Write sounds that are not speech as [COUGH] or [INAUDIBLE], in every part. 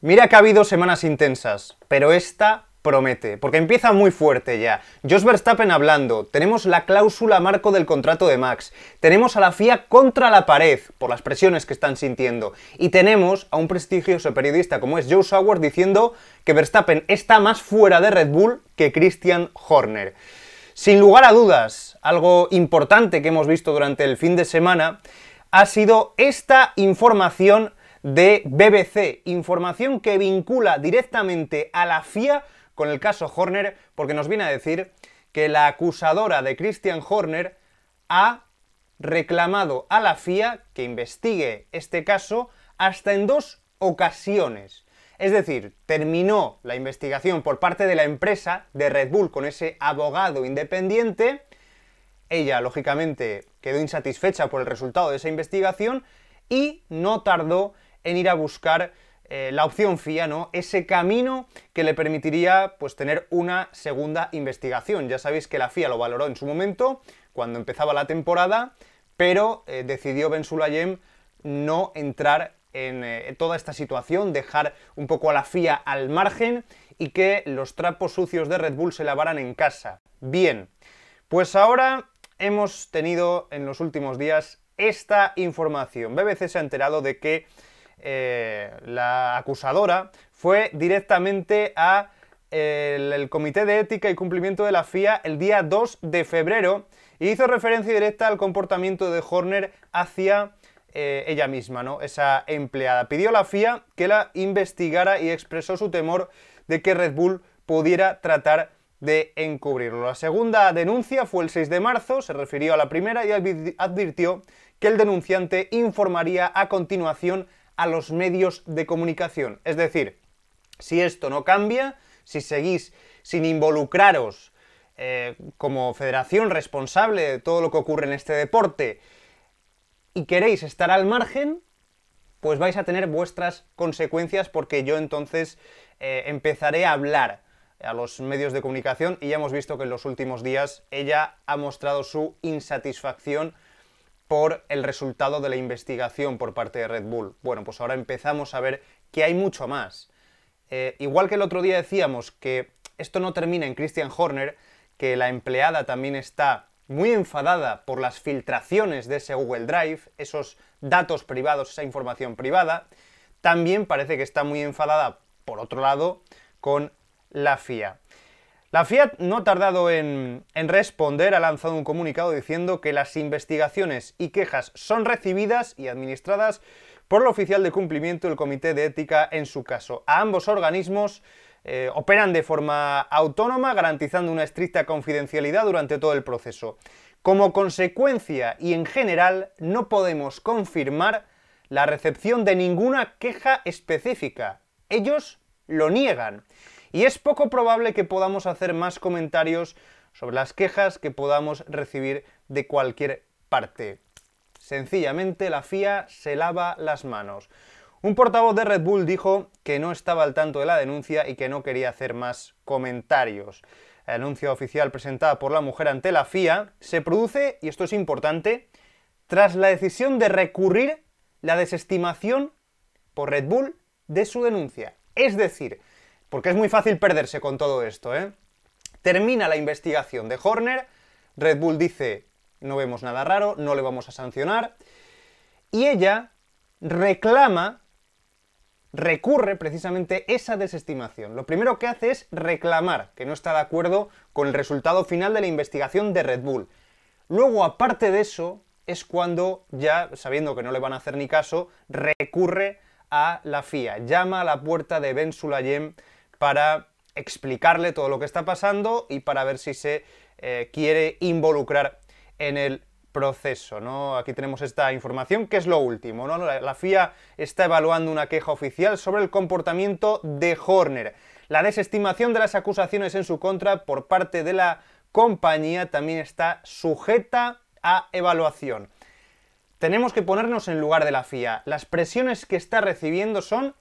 Mira que ha habido semanas intensas, pero esta promete, porque empieza muy fuerte ya. Josh Verstappen hablando, tenemos la cláusula marco del contrato de Max, tenemos a la FIA contra la pared por las presiones que están sintiendo, y tenemos a un prestigioso periodista como es Joe Sauer diciendo que Verstappen está más fuera de Red Bull que Christian Horner. Sin lugar a dudas, algo importante que hemos visto durante el fin de semana ha sido esta información de BBC, información que vincula directamente a la FIA con el caso Horner, porque nos viene a decir que la acusadora de Christian Horner ha reclamado a la FIA que investigue este caso hasta en dos ocasiones. Es decir, terminó la investigación por parte de la empresa de Red Bull con ese abogado independiente. Ella, lógicamente, quedó insatisfecha por el resultado de esa investigación y no tardó en ir a buscar eh, la opción FIA, ¿no? Ese camino que le permitiría pues tener una segunda investigación. Ya sabéis que la FIA lo valoró en su momento, cuando empezaba la temporada, pero eh, decidió Ben Sulayem no entrar en eh, toda esta situación, dejar un poco a la FIA al margen y que los trapos sucios de Red Bull se lavaran en casa. Bien, pues ahora hemos tenido en los últimos días esta información. BBC se ha enterado de que eh, la acusadora, fue directamente a el, Comité de Ética y Cumplimiento de la FIA el día 2 de febrero y hizo referencia directa al comportamiento de Horner hacia eh, ella misma, ¿no? Esa empleada. Pidió a la FIA que la investigara y expresó su temor de que Red Bull pudiera tratar de encubrirlo. La segunda denuncia fue el 6 de marzo, se refirió a la primera y advirtió que el denunciante informaría a continuación a los medios de comunicación. Es decir, si esto no cambia, si seguís sin involucraros eh, como federación responsable de todo lo que ocurre en este deporte y queréis estar al margen, pues vais a tener vuestras consecuencias porque yo entonces eh, empezaré a hablar a los medios de comunicación y ya hemos visto que en los últimos días ella ha mostrado su insatisfacción por el resultado de la investigación por parte de Red Bull. Bueno, pues ahora empezamos a ver que hay mucho más. Eh, igual que el otro día decíamos que esto no termina en Christian Horner, que la empleada también está muy enfadada por las filtraciones de ese Google Drive, esos datos privados, esa información privada, también parece que está muy enfadada, por otro lado, con la FIA. La Fiat no ha tardado en, responder, ha lanzado un comunicado diciendo que las investigaciones y quejas son recibidas y administradas por el oficial de cumplimiento del Comité de Ética en su caso. A ambos organismos eh, operan de forma autónoma, garantizando una estricta confidencialidad durante todo el proceso. Como consecuencia y en general, no podemos confirmar la recepción de ninguna queja específica. Ellos lo niegan y es poco probable que podamos hacer más comentarios sobre las quejas que podamos recibir de cualquier parte. Sencillamente la FIA se lava las manos. Un portavoz de Red Bull dijo que no estaba al tanto de la denuncia y que no quería hacer más comentarios. La denuncia oficial presentada por la mujer ante la FIA se produce, y esto es importante, tras la decisión de recurrir la desestimación por Red Bull de su denuncia. Es decir, porque es muy fácil perderse con todo esto, ¿eh? Termina la investigación de Horner, Red Bull dice, no vemos nada raro, no le vamos a sancionar, y ella reclama, recurre precisamente esa desestimación. Lo primero que hace es reclamar que no está de acuerdo con el resultado final de la investigación de Red Bull. Luego, aparte de eso, es cuando ya, sabiendo que no le van a hacer ni caso, recurre a la FIA, llama a la puerta de Ben Sulayem para explicarle todo lo que está pasando y para ver si se eh, quiere involucrar en el proceso. ¿no? Aquí tenemos esta información, que es lo último. ¿no? la, FIA está evaluando una queja oficial sobre el comportamiento de Horner. La desestimación de las acusaciones en su contra por parte de la compañía también está sujeta a evaluación. Tenemos que ponernos en lugar de la FIA. Las presiones que está recibiendo son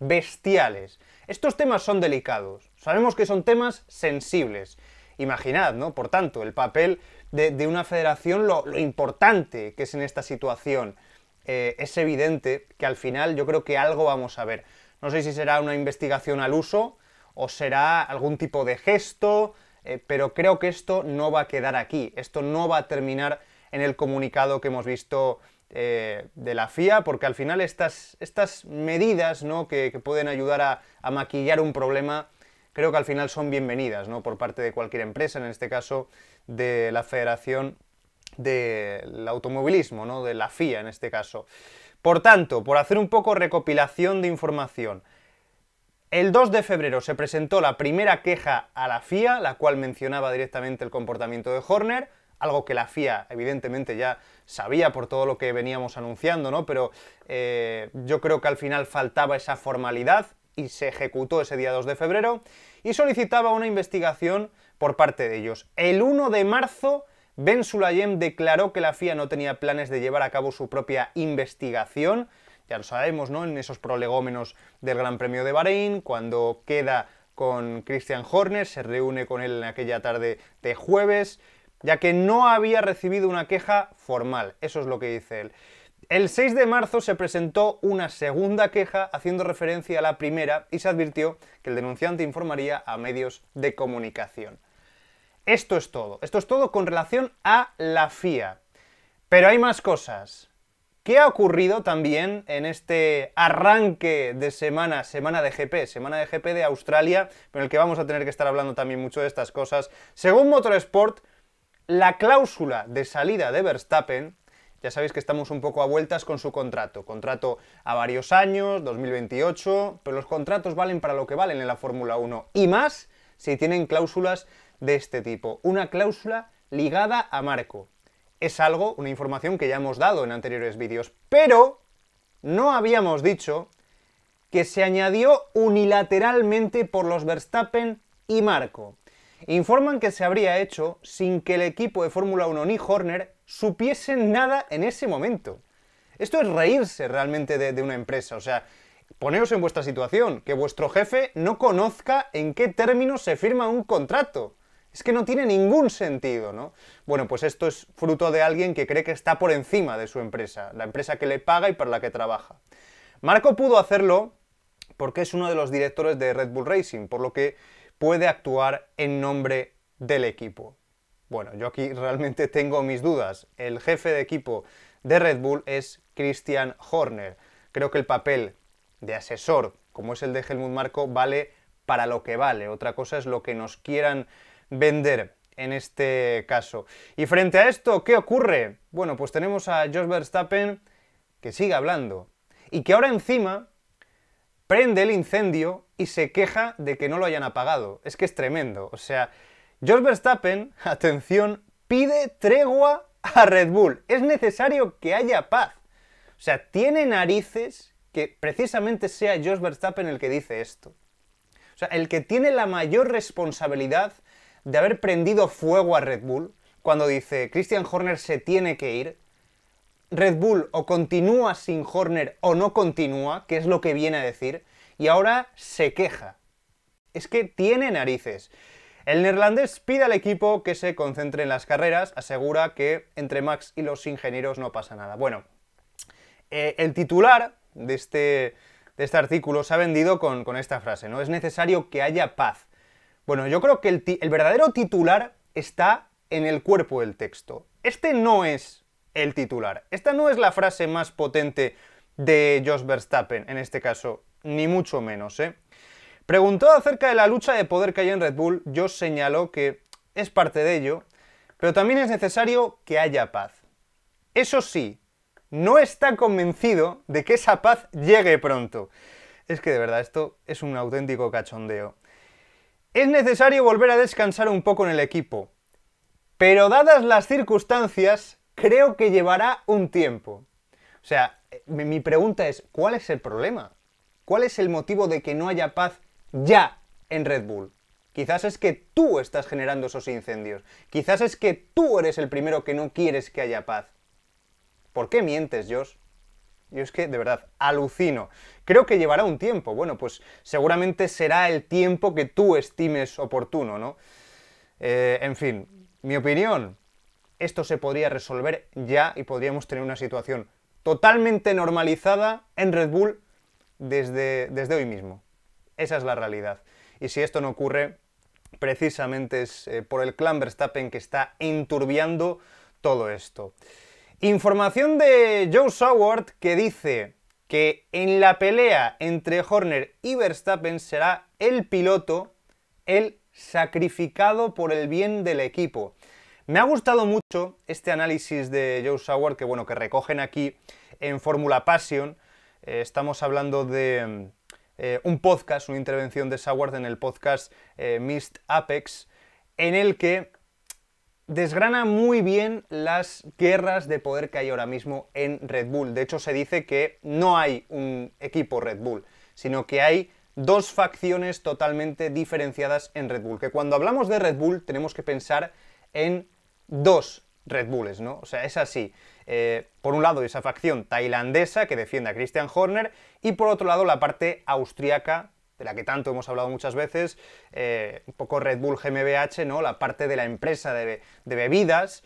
bestiales. Estos temas son delicados, sabemos que son temas sensibles. Imaginad, ¿no? Por tanto, el papel de, una federación, lo, importante que es en esta situación. Eh, es evidente que al final yo creo que algo vamos a ver. No sé si será una investigación al uso o será algún tipo de gesto, eh, pero creo que esto no va a quedar aquí, esto no va a terminar en el comunicado que hemos visto eh, de la FIA, porque al final estas, medidas ¿no? que, pueden ayudar a, maquillar un problema, creo que al final son bienvenidas ¿no? por parte de cualquier empresa, en este caso de la Federación del Automovilismo, ¿no? de la FIA en este caso. Por tanto, por hacer un poco recopilación de información, el 2 de febrero se presentó la primera queja a la FIA, la cual mencionaba directamente el comportamiento de Horner, algo que la FIA evidentemente ya sabía por todo lo que veníamos anunciando, ¿no? Pero eh, yo creo que al final faltaba esa formalidad y se ejecutó ese día 2 de febrero y solicitaba una investigación por parte de ellos. El 1 de marzo, Ben Sulayem declaró que la FIA no tenía planes de llevar a cabo su propia investigación. Ya lo sabemos, ¿no? En esos prolegómenos del Gran Premio de Bahrein, cuando queda con Christian Horner, se reúne con él en aquella tarde de jueves, ya que no había recibido una queja formal. Eso es lo que dice él. El 6 de marzo se presentó una segunda queja haciendo referencia a la primera y se advirtió que el denunciante informaría a medios de comunicación. Esto es todo. Esto es todo con relación a la FIA. Pero hay más cosas. ¿Qué ha ocurrido también en este arranque de semana, semana de GP, semana de GP de Australia, en el que vamos a tener que estar hablando también mucho de estas cosas? Según Motorsport, la cláusula de salida de Verstappen. Ya sabéis que estamos un poco a vueltas con su contrato. Contrato a varios años, 2028, pero los contratos valen para lo que valen en la Fórmula 1. Y más si tienen cláusulas de este tipo. Una cláusula ligada a Marco. Es algo, una información que ya hemos dado en anteriores vídeos. Pero no habíamos dicho que se añadió unilateralmente por los Verstappen y Marco informan que se habría hecho sin que el equipo de Fórmula 1 ni Horner supiesen nada en ese momento. Esto es reírse realmente de, una empresa, o sea, poneros en vuestra situación, que vuestro jefe no conozca en qué términos se firma un contrato. Es que no tiene ningún sentido, ¿no? Bueno, pues esto es fruto de alguien que cree que está por encima de su empresa, la empresa que le paga y para la que trabaja. Marco pudo hacerlo porque es uno de los directores de Red Bull Racing, por lo que puede actuar en nombre del equipo. Bueno, yo aquí realmente tengo mis dudas. El jefe de equipo de Red Bull es Christian Horner. Creo que el papel de asesor, como es el de Helmut Marco, vale para lo que vale. Otra cosa es lo que nos quieran vender en este caso. Y frente a esto, ¿qué ocurre? Bueno, pues tenemos a Jos Verstappen que sigue hablando y que ahora encima prende el incendio y se queja de que no lo hayan apagado. Es que es tremendo. O sea, George Verstappen, [LAUGHS] atención, pide tregua a Red Bull. Es necesario que haya paz. O sea, tiene narices que precisamente sea George Verstappen el que dice esto. O sea, el que tiene la mayor responsabilidad de haber prendido fuego a Red Bull cuando dice Christian Horner se tiene que ir. Red Bull o continúa sin Horner o no continúa, que es lo que viene a decir y ahora se queja. Es que tiene narices. El neerlandés pide al equipo que se concentre en las carreras, asegura que entre Max y los ingenieros no pasa nada. Bueno, eh, el titular de este, de este, artículo se ha vendido con, esta frase, ¿no? Es necesario que haya paz. Bueno, yo creo que el, el verdadero titular está en el cuerpo del texto. Este no es el titular. Esta no es la frase más potente de Jos Verstappen, en este caso, ni mucho menos, ¿eh? Preguntó acerca de la lucha de poder que hay en Red Bull, yo señaló que es parte de ello, pero también es necesario que haya paz. Eso sí, no está convencido de que esa paz llegue pronto. Es que de verdad esto es un auténtico cachondeo. Es necesario volver a descansar un poco en el equipo, pero dadas las circunstancias, creo que llevará un tiempo. O sea, mi pregunta es, ¿cuál es el problema? ¿Cuál es el motivo de que no haya paz ya en Red Bull? Quizás es que tú estás generando esos incendios. Quizás es que tú eres el primero que no quieres que haya paz. ¿Por qué mientes, Josh? Yo es que, de verdad, alucino. Creo que llevará un tiempo. Bueno, pues seguramente será el tiempo que tú estimes oportuno, ¿no? Eh, en fin, mi opinión, esto se podría resolver ya y podríamos tener una situación totalmente normalizada en Red Bull desde, hoy mismo. Esa es la realidad. Y si esto no ocurre, precisamente es eh, por el clan Verstappen que está enturbiando todo esto. Información de Joe Soward que dice que en la pelea entre Horner y Verstappen será el piloto el sacrificado por el bien del equipo. Me ha gustado mucho este análisis de Joe Sauer que bueno que recogen aquí en Fórmula Passion eh, estamos hablando de eh, un podcast, una intervención de Saward en el podcast eh, Mist Apex, en el que desgrana muy bien las guerras de poder que hay ahora mismo en Red Bull. De hecho, se dice que no hay un equipo Red Bull, sino que hay dos facciones totalmente diferenciadas en Red Bull. Que cuando hablamos de Red Bull tenemos que pensar en dos Red Bulls, ¿no? O sea, es así. Eh, por un lado, esa facción tailandesa que defiende a Christian Horner y por otro lado, la parte austriaca de la que tanto hemos hablado muchas veces, eh, un poco Red Bull GmbH, la parte de la empresa de, bebidas,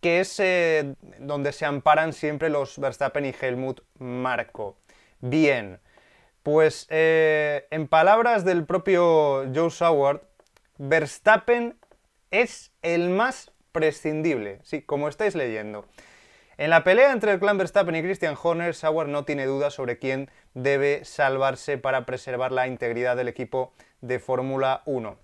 que es eh, donde se amparan siempre los Verstappen y Helmut Marco. Bien, pues en palabras del propio Joe Sauer, Verstappen es el más prescindible, como estáis leyendo. En la pelea entre el clan Verstappen y Christian Horner, Sauer no tiene dudas sobre quién debe salvarse para preservar la integridad del equipo de Fórmula 1.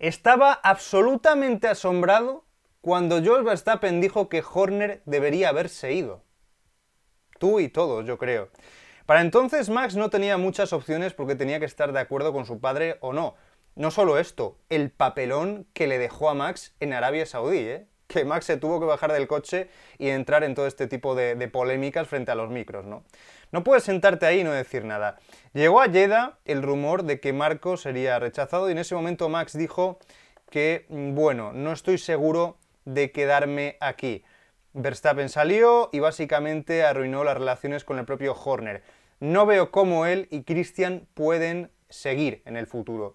Estaba absolutamente asombrado cuando George Verstappen dijo que Horner debería haberse ido. Tú y todos, yo creo. Para entonces Max no tenía muchas opciones porque tenía que estar de acuerdo con su padre o no. No solo esto, el papelón que le dejó a Max en Arabia Saudí, ¿eh? Max se tuvo que bajar del coche y entrar en todo este tipo de, polémicas frente a los micros, ¿no? No puedes sentarte ahí y no decir nada. Llegó a Jeddah el rumor de que Marco sería rechazado y en ese momento Max dijo que, mm, bueno, no estoy seguro de quedarme aquí. Verstappen salió y básicamente arruinó las relaciones con el propio Horner. No veo cómo él y Christian pueden seguir en el futuro.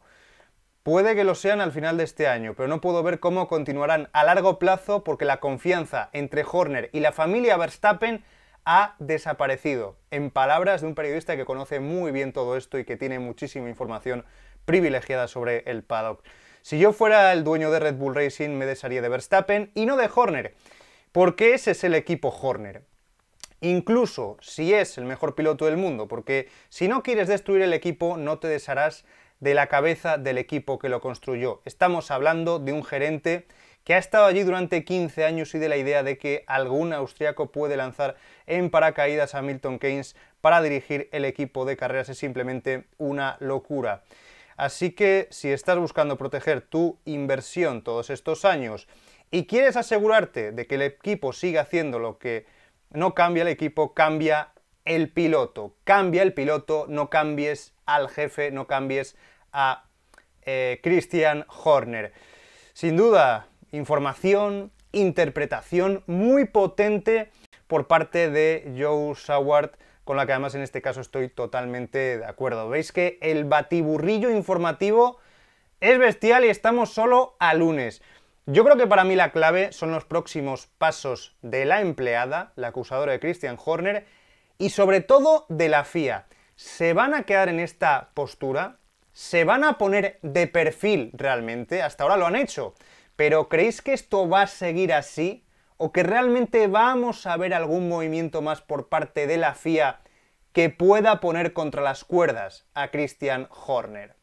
Puede que lo sean al final de este año, pero no puedo ver cómo continuarán a largo plazo porque la confianza entre Horner y la familia Verstappen ha desaparecido. En palabras de un periodista que conoce muy bien todo esto y que tiene muchísima información privilegiada sobre el paddock. Si yo fuera el dueño de Red Bull Racing, me desharía de Verstappen y no de Horner, porque ese es el equipo Horner. Incluso si es el mejor piloto del mundo, porque si no quieres destruir el equipo, no te desharás de la cabeza del equipo que lo construyó. Estamos hablando de un gerente que ha estado allí durante 15 años y de la idea de que algún austriaco puede lanzar en paracaídas a Milton Keynes para dirigir el equipo de carreras es simplemente una locura. Así que si estás buscando proteger tu inversión todos estos años y quieres asegurarte de que el equipo siga haciendo lo que no cambia el equipo, cambia el piloto. Cambia el piloto, no cambies al jefe, no cambies a eh, Christian Horner. Sin duda, información, interpretación muy potente por parte de Joe Saward, con la que además en este caso estoy totalmente de acuerdo. Veis que el batiburrillo informativo es bestial y estamos solo a lunes. Yo creo que para mí la clave son los próximos pasos de la empleada, la acusadora de Christian Horner, y sobre todo de la FIA. ¿Se van a quedar en esta postura? ¿Se van a poner de perfil realmente? Hasta ahora lo han hecho. Pero ¿creéis que esto va a seguir así? ¿O que realmente vamos a ver algún movimiento más por parte de la FIA que pueda poner contra las cuerdas a Christian Horner?